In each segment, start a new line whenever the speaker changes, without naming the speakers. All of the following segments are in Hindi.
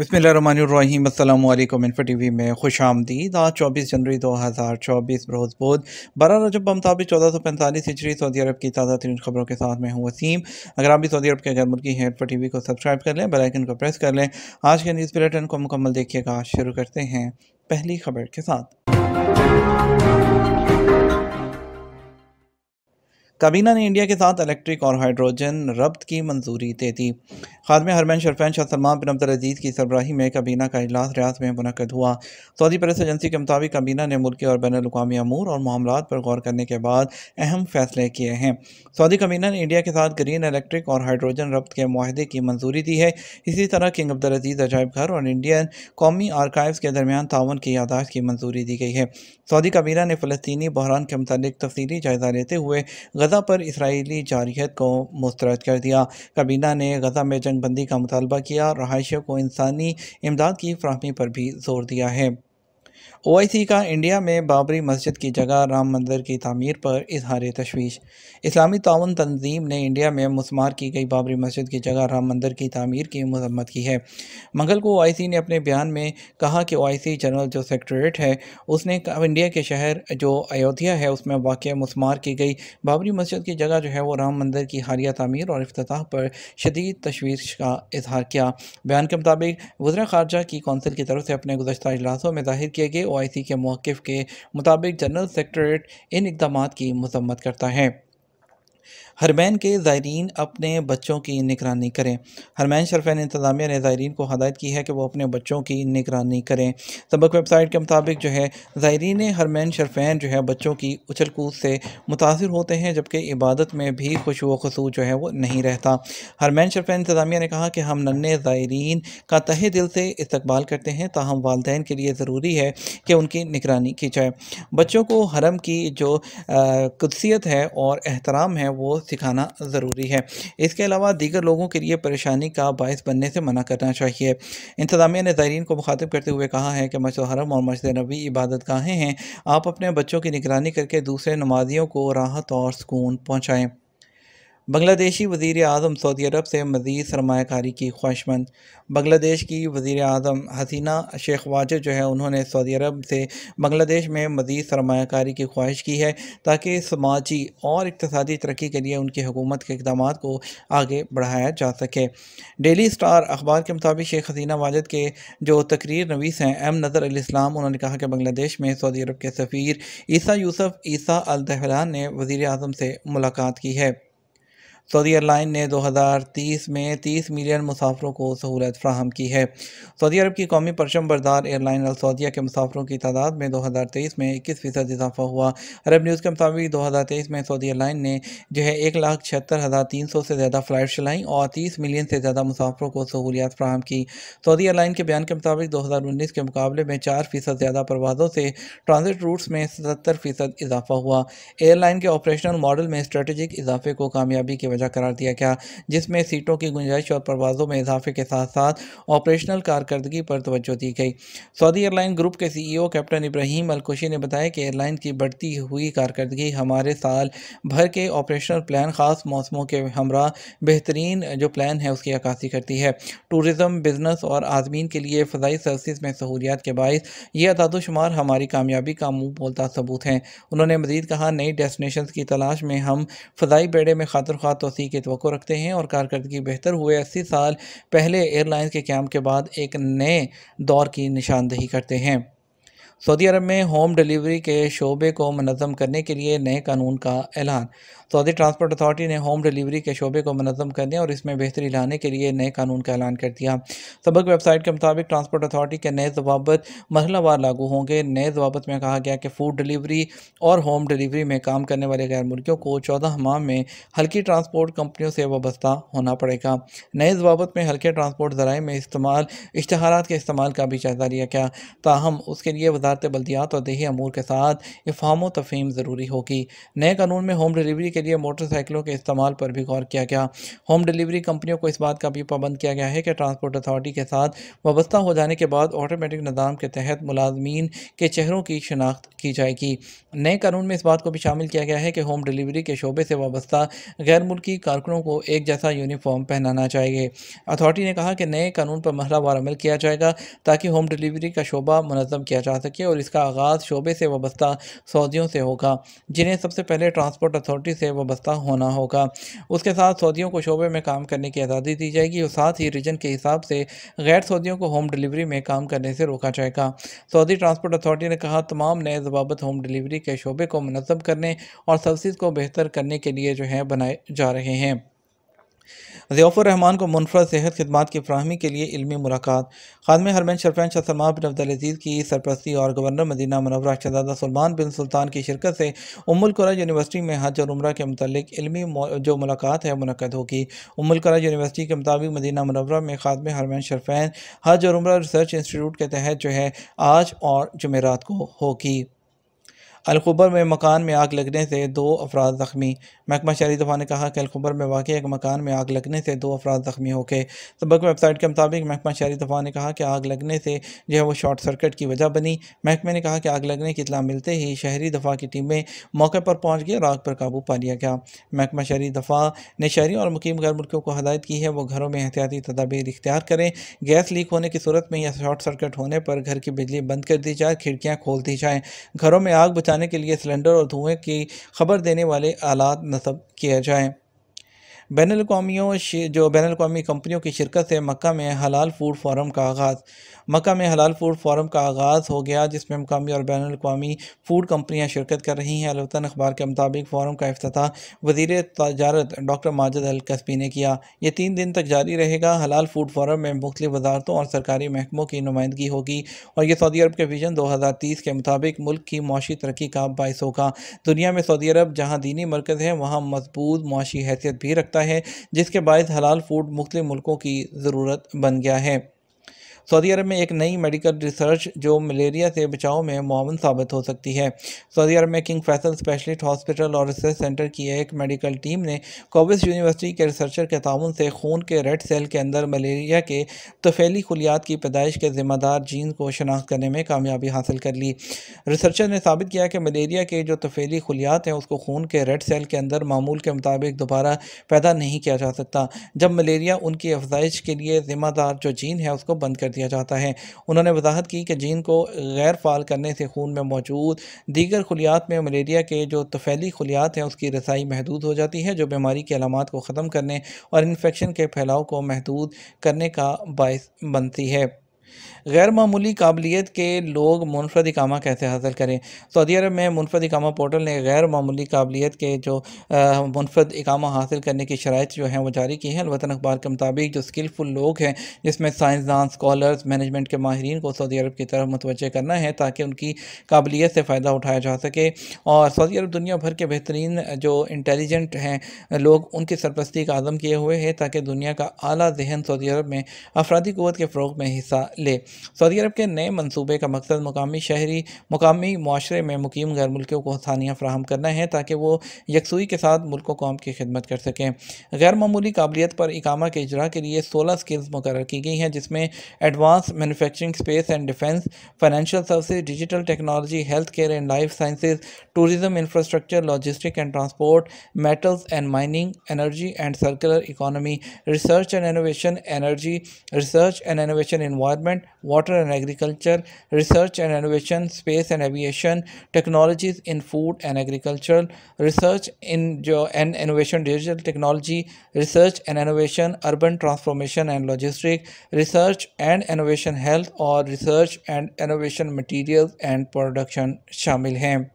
बसमीम अल्लाम इन्फा टी वी में खुश आमदीद आज चौबीस जनवरी दो हज़ार चौबीस बरोज़ बुध बारह रजब मुताबिक चौदह सौ पैंतालीस हिचरी सऊदी अरब की ताज़ा तरीन खबरों के साथ मैं हूँ वसीम अगर आप भी सऊदी अरब के गैर मुल्की हैं इन्फा टी वी को सब्सक्राइब कर लें बेलाइकन को प्रेस कर लें आज के न्यूज़ बुलेटिन को मुकम्मल देखिएगा शुरू करते हैं पहली खबर के साथ काबीना ने इंडिया के साथ इलेक्ट्रिक और हाइड्रोजन रब्त की मंजूरी दे दी खादम हरमैन शरफैन शाह सलमान बिन अब्दुल अजीज़ की सरबराही में काबीना का अजलास रियाज में मुनद हुआ सऊदी प्रेस एजेंसी के मुताबिक काबीना ने मुल्की और बैन अवी अमूर और मामला पर गौर करने के बाद अहम फैसले किए हैं सऊदी काबीना ने इंडिया के साथ ग्रीन इलेक्ट्रिक और हाइड्रोजन रब्त के माहदे की मंजूरी दी है इसी तरह किंग अब्दुल अजीज़ अजायब घर और इंडियन कौमी आर्काइव के दरमियान ताउन की यादाश्त की मंजूरी दी गई है सऊदी काबीना ने फ़लस्तनी बहरान के मतलब तफसीली जायजा लेते हुए गजा गजा पर इसराइली जारहीत को मुस्तरद कर दिया काबीना ने गजा में जंगबंदी का मुतालबा किया रहायशों को इंसानी इमदाद की फ्राहमी पर भी जोर दिया है ओआईसी का इंडिया में बाबरी मस्जिद की जगह राम मंदिर की तमीर पर इजहार तशवीश इस्लामी तावन तंजीम ने इंडिया में मुसमार की गई बाबरी मस्जिद की जगह राम मंदिर की तमीर की मजम्मत की है मंगल को ओआईसी ने अपने बयान में कहा कि ओआईसी जनरल जो सेक्रटरेट है उसने इंडिया के शहर जो अयोध्या है उसमें वाक़ मुसमार की गई बाबरी मस्जिद की जगह जो है वो राम मंदिर की हालिया तमीर और अफ्ताह पर शदीद तशवीश का इजहार किया बयान के मुताबिक वजरा खारजा की कौंसिल की तरफ से अपने गुजशत अजलासों में जाहिर किए के ओ के मौक़ के मुताबिक जनरल सेक्रटरेट इन इकदाम की मजम्मत करता है हरमैन के ज़ायरीन अपने बच्चों की निगरानी करें हरमैन शरफैन इंतज़ामिया ने ज़ायरीन को हदायत की है कि वह अपने बच्चों की निगरानी करें सबक वेबसाइट के मुताबिक जो है ज़ायरीन हरमैन शरफैन जो है बच्चों की उछल कूद से मुतासर होते हैं जबकि इबादत में भी खुश व खसूस जो है वह नहीं रहता हरमैन शरफैन इंतज़ामिया ने कहा कि हम नन्हे ज़ायरीन का तहे दिल से इस्तबाल करते हैं ताहम वालदे के लिए ज़रूरी है कि उनकी निगरानी की जाए बच्चों को हरम की जो कदसियत है और एहतराम है वो सिखाना ज़रूरी है इसके अलावा दीगर लोगों के लिए परेशानी का बायस बनने से मना करना चाहिए इंतजामिया ने ज़ायरीन को मुखातब करते हुए कहा है कि मस्जिद हरम और मस्जिद नबी इबादत गाहें हैं आप अपने बच्चों की निगरानी करके दूसरे नमाजियों को राहत और सुकून पहुँचाएँ बंग्लादेशी वज़ी अजम सऊदी अरब से मज़ीद सरमाकारी की ख्वाहिशमंद बंग्लादेश की वज़ी अजम हसीना शेख वाज जो है उन्होंने सऊदी अरब से बंग्लादेश में मज़ीद सरमाकारी की ख्वाहिश की है ताकि समाजी और इकतदी तरक्की के लिए उनकी हुकूमत के इकदाम को आगे बढ़ाया जा सके डेली स्टार अखबार के मुताबिक शेख हसीना वाजद के जो तकरीर नवीस हैं एम नज़र अलीस्लाम उन्होंने कहा कि बंग्लादेश में सऊदी अरब के सफ़ीर ईसा यूसफ ईसा अल ने वज़ी अजम से मुलाकात की है सऊदी तो एयरलाइन ने 2030 में 30 मिलियन मुसाफरों को सहूलत फ्राहम की है सऊदी अरब की कौमी परचम बरदार एयरलाइन सऊदिया के मुसाफरों की तादाद में 2023 में इक्कीस फ़ीसद इजाफा हुआ अरब न्यूज़ के मुताबिक 2023 में सऊदी एयरलाइन ने जो है एक लाख छिहत्तर हज़ार तीन सौ से ज़्यादा फ़्लाइट चलाई और तीस मिलियन से ज़्यादा मुसाफरों को सहूलियात फ्राहम की सऊदी एयरलाइन के बयान के मुताबिक दो हज़ार उन्नीस के मुकाबले में चार फ़ीसद ज़्यादा परवाज़ों से ट्रांजिट रूट्स में सतर फ़ीसद इजाफा हुआ एयरलाइन के ऑपरेशनल मॉडल में स्ट्रेटजिक इजाफे को कामयाबी की वजह वजह करार दिया गया जिसमें सीटों की गुंजाइश और परवाज़ों में इजाफे के साथ साथ ऑपरेशनल कारकर्दगी पर तोज्जो दी गई सऊदी एयरलाइन ग्रुप के सी e कैप्टन इब्राहिम अलकुशी ने बताया कि एयरलाइन की बढ़ती हुई कारकर्दगी हमारे साल भर के ऑपरेशनल प्लान ख़ास मौसमों के हमरा बेहतरीन जो प्लान है उसकी अक्सी करती है टूरिज़म बिजनेस और आजमीन के लिए फ़जाई सर्विस में सहूलियात के बायस ये अदादोशुमार हमारी कामयाबी का मुँह बोलता सबूत हैं उन्होंने मजीद कहा नई डेस्टिनेशन की तलाश में हम फ़जाई बेड़े में खातर खात तोसी की तो रखते हैं और कारकर्दगी बेहतर हुए अस्सी साल पहले एयरलाइंस के कैम्प के बाद एक नए दौर की निशानदही करते हैं सऊदी अरब में होम डिलीवरी के शोबे को मनज़म करने के लिए नए कानून का ऐलान सऊदी ट्रांसपोर्ट अथॉरिटी ने होम डिलीवरी के शोबे को मनज़म करने और इसमें बेहतरी लाने के लिए नए कानून का ऐलान कर दिया सबक वेबसाइट के मुताबिक ट्रांसपोर्ट अथॉरिटी के नए जवाबत मरहलावार लागू होंगे नए जवाबत में कहा गया कि फूड डिलीवरी और होम डिलीवरी में काम करने वाले गैर मुल्कियों को चौदह माह में हल्की ट्रांसपोर्ट कंपनियों से वाबस्ता होना पड़ेगा नए जवाबत में हल्के ट्रांसपोर्ट ज़राए में इस्तेमाल इश्तहार के इस्तेमाल का भी जायजा लिया गया ताहम उसके लिए वजारत बल्दियात और दही अमूर के साथ इफाम तफीम ज़रूरी होगी नए कानून में होम डिलीवरी के लिए मोटरसाइकिलों के इस्तेमाल पर भी गौर किया गया होम डिलीवरी कंपनियों को इस बात का भी पाबंद किया गया है कि ट्रांसपोर्ट अथॉरिटी के साथ वाबस्ता हो जाने के बाद ऑटोमेटिक निज़ाम के तहत मुलाजमीन के चेहरों की शनाख्त की जाएगी नए कानून में इस बात को भी शामिल किया गया है कि होम डिलीवरी के शोबे से वाबस्ता गैर मुल्की कारकुनों को एक जैसा यूनिफॉर्म पहनाना चाहिए अथॉरिटी ने कहा कि नए कानून पर महलावार अमल किया जाएगा ताकि होम डिलीवरी का शोबा मनज़म किया जा सके और इसका आगाज़ शोबे से वाबस्ता सऊदियों से होगा जिन्हें सबसे पहले ट्रांसपोर्ट अथॉरिटी से वाबस्ता होना होगा उसके साथ सऊदियों को शोबे में काम करने की आज़ादी दी जाएगी और साथ ही रीजन के हिसाब से गैर सऊदियों को होम डिलीवरी में काम करने से रोका जाएगा सऊदी ट्रांसपोर्ट अथॉरिटी ने कहा तमाम नए जवाबत होम डिलीवरी के शोबे को मनसम करने और सर्विस को बेहतर करने के लिए जो है बनाए जा रहे हैं ज़ियाफ़र रहमान को मुनफरद सेहत खदमात की फ्राहमी के लिए इलमी मुलाकात खादम हरमैन शरफैन शाह सलमान बिन अब्दुलज़ीज़ की सरपरस्ती और गवर्नर मदीना मनवरा शहजादा सलमान बिन सुल्तान की शिरकत से उमुलकरा यूनिवर्सिटी में हज और उम्र के मतलब इलमी जो मुलाकात है मनकद होगी उमुलकरा यूनिवर्सिटी के मुताबिक मदीना मनवरा में खादम हरमैन शरफैन हज और उम्र रिसर्च इंस्टीट्यूट के तहत जो है आज और जमेरात को होगी अलखबर में मकान में आग लगने से दो अफराद ज़ख्मी महकमा शहरी दफा ने कहा कि अलखबर में वाकई एक मकान में आग लगने से दो अफराद ज़ख्मी हो गए सबक वेबसाइट के मुताबिक महकमा शहरी दफा ने कहा कि आग लगने से जो है वो शॉर्ट सर्किट की वजह बनी महकमे ने कहा कि आग लगने की इतला मिलते ही शहरी दफा की टीमें मौके पर पहुँच गई और आग पर काबू पा लिया गया महकमा शहरी दफा ने शहरी और मुकीम गैर मुल्कों को हदायत की है वो घरों में एहतियाती तदाबीर इख्तियार करें गैस लीक होने की सूरत में या शॉर्ट सर्किट होने पर घर की बिजली बंद कर दी जाए खिड़कियाँ खोल दी जाएँ घरों में आग बचा बचाने के लिए सिलेंडर और धुएं की खबर देने वाले आलात नस्ब किए जाएँ बैन अवी जो बैन अवी कंपनियों की शिरकत से मक्का में हलाल फूड फोरम का आगाज़ मक्का में हलाल फूड फोरम का आगाज़ हो गया जिसमें मकामी और बैन अवी फूड कंपनियाँ शिरकत कर रही हैं अलवतन अखबार के मुताबिक फोरम का अफ्ताह वजीर तजारत डॉक्टर माजद अल ने किया ये तीन दिन तक जारी रहेगा हलाल फूड फोरम में मुख्तु वजारतों और सरकारी महकमों की नुमाइंदगी होगी और यह सऊदी अरब के विजन दो हज़ार तीस के मुताबिक मुल्क की मुशी तरक्की का बायस होगा दुनिया में सऊदी अरब जहाँ दीनी मरकज़ है वहाँ मजबूत मुशी हैसियत भी रखता है जिसके बायस हलाल फूड मुख्तु मुल्कों की ज़रूरत बन गया है सऊदी अरब में एक नई मेडिकल रिसर्च जो मलेरिया से बचाव में मामन साबित हो सकती है सऊदी अरब में किंग फैसल स्पेशलिस्ट हॉस्पिटल और रिसर्च सेंटर की एक मेडिकल टीम ने कोविस यूनिवर्सिटी के रिसर्चर के तान से खून के रेड सेल के अंदर मलेरिया के तफेली खुलियात की पैदाइश के ज़िम्मेदार जीन को शनाख्त करने में कामयाबी हासिल कर ली रिसर्चर ने साबित किया कि मलेरिया के जो तफेली खुलियात हैं उसको खून के रेड सेल के अंदर मामूल के मुताबिक दोबारा पैदा नहीं किया जा सकता जब मलेरिया उनकी अफजाइश के लिए ज़िम्मेदार जो जीन है उसको बंद कर दिया जाता है उन्होंने वजाहत की कि जीन को गैर फाल करने से खून में मौजूद दीगर खलियात में मलेरिया के जो तफैली खलियात हैं उसकी रसाई महदूद हो जाती है जो बीमारी की अलामत को ख़त्म करने और इन्फेक्शन के फैलाव को महदूद करने का बायस बनती है गैर मामूली काबिलियत के लोग मुनफरद इकामा कैसे हासिल करें सऊदी अरब में मुनफरद इकामा पोर्टल ने गैर मामूली काबिलियत के जो मुनफरद इकामा हासिल करने की शराइ जो हैं वो जारी की हैं अलवतन अखबार के मुताबिक जो स्किलफुल लोग हैं जिसमें साइंसदान स्कॉलर्स मैनेजमेंट के माहरीन को सऊदी अरब की तरफ मतवजह करना है ताकि उनकी काबिलियत से फ़ायदा उठाया जा सके और सऊदी अरब दुनिया भर के बेहतरीन जो इंटेलिजेंट हैं लोग उनकी सरपस्ती का आज़म किए हुए हैं ताकि दुनिया का अली जहन सऊदी अरब में अफराधी क़वत के फ़रोग में हिस्सा ले सऊदी अरब के नए मनसूबे का मकसद मकामी शहरी मकामी माशरे में मुकीम गैर मुल्कों को आसानियाँ फ्राहम करना है ताकि वो यकसुई के साथ मुल्क कौम की खिदमत कर सकें गैर मामूली काबिलियत पर इकामा के इजरा के लिए सोलह स्किल्स मुकर की गई हैं जिसमें advance manufacturing space and defence financial service digital technology health care and life science tourism infrastructure logistic and transport metals and mining energy and circular economy research and innovation energy research and innovation environment environment, water and agriculture, research and innovation, space and aviation, technologies in food and agriculture, research in and innovation, digital technology, research and innovation, urban transformation and logistics, research and innovation health or research and innovation materials and production शामिल हैं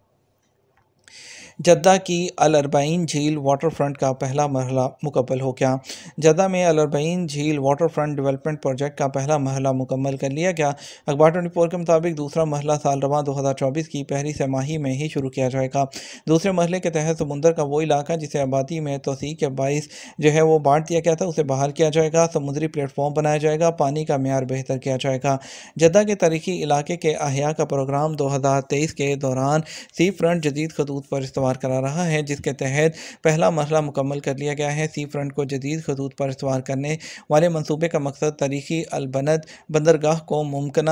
जद्दा की अलरबाइन झील वाटर फ्रंट का पहला मरहला मुकम्मल हो गया जद्दा में अलरबाइन झील वाटर फ्रंट डेवलपमेंट प्रोजेक्ट का पहला मरहला मुकम्मल कर लिया गया अखबार ट्वेंटी फोर के मुताबिक दूसरा मरहला साल रवा दो हज़ार चौबीस की पहली सहमाही में ही शुरू किया जाएगा दूसरे मरहले के तहत समुंदर का वो इलाका जिसे आबादी में तोसी के बाईस जो है वो बांट दिया गया था उसे बहाल किया जाएगा समुद्री प्लेटफॉर्म बनाया जाएगा पानी का मैार बेहतर किया जाएगा जद्दा के तारीखी इलाके के अहिया का प्रोग्राम दो हज़ार तेईस के दौरान सी फ्रंट जदीद खतूत पर इस्तेमाल सवार करा रहा है जिसके तहत पहला मसला मुकम्मल कर लिया गया है सी फ्रंट को जदीद खतूत पर सवार करने वाले मनसूबे का मकसद तारीखी अलबनत बंदरगाह को मुमकिन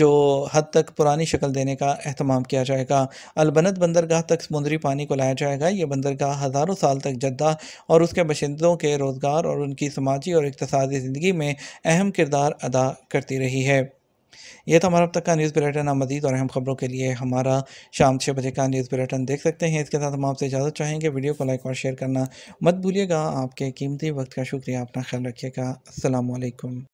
जो हद तक पुरानी शक्ल देने का अहतमाम किया जाएगा अलबनत बंदरगाह तक समुंदरी पानी को लाया जाएगा यह बंदरगाह हज़ारों साल तक जद्दा और उसके बशिंदों के रोज़गार और उनकी समाजी और इकतदी ज़िंदगी में अहम किरदार अदा करती रही है ये था तो हमारा अब तक का न्यूज़ बुलेटिन मजीद और अहम खबरों के लिए हमारा शाम छः बजे का न्यूज़ बुलेटिन देख सकते हैं इसके साथ हम आपसे इजाज़त चाहेंगे वीडियो को लाइक और शेयर करना मत भूलिएगा आपके कीमती वक्त का शुक्रिया अपना ख्याल रखिएगा असलकम